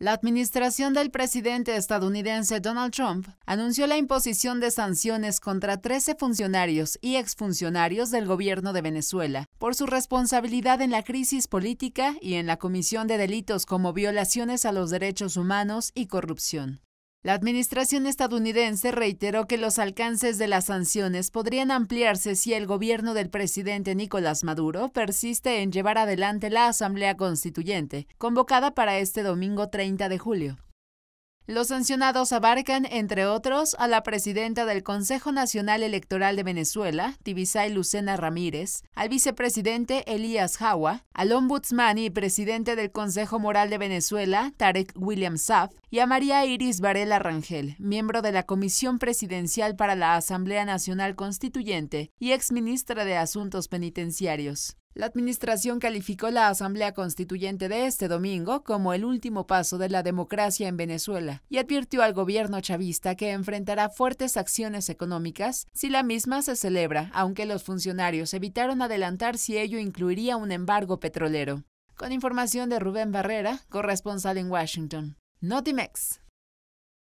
La administración del presidente estadounidense Donald Trump anunció la imposición de sanciones contra 13 funcionarios y exfuncionarios del gobierno de Venezuela por su responsabilidad en la crisis política y en la comisión de delitos como violaciones a los derechos humanos y corrupción. La administración estadounidense reiteró que los alcances de las sanciones podrían ampliarse si el gobierno del presidente Nicolás Maduro persiste en llevar adelante la Asamblea Constituyente, convocada para este domingo 30 de julio. Los sancionados abarcan, entre otros, a la presidenta del Consejo Nacional Electoral de Venezuela, Tibisay Lucena Ramírez, al vicepresidente Elías Jawa, al ombudsman y presidente del Consejo Moral de Venezuela, Tarek William Saff, y a María Iris Varela Rangel, miembro de la Comisión Presidencial para la Asamblea Nacional Constituyente y exministra de Asuntos Penitenciarios. La administración calificó la Asamblea Constituyente de este domingo como el último paso de la democracia en Venezuela y advirtió al gobierno chavista que enfrentará fuertes acciones económicas si la misma se celebra, aunque los funcionarios evitaron adelantar si ello incluiría un embargo petrolero. Con información de Rubén Barrera, corresponsal en Washington. Notimex.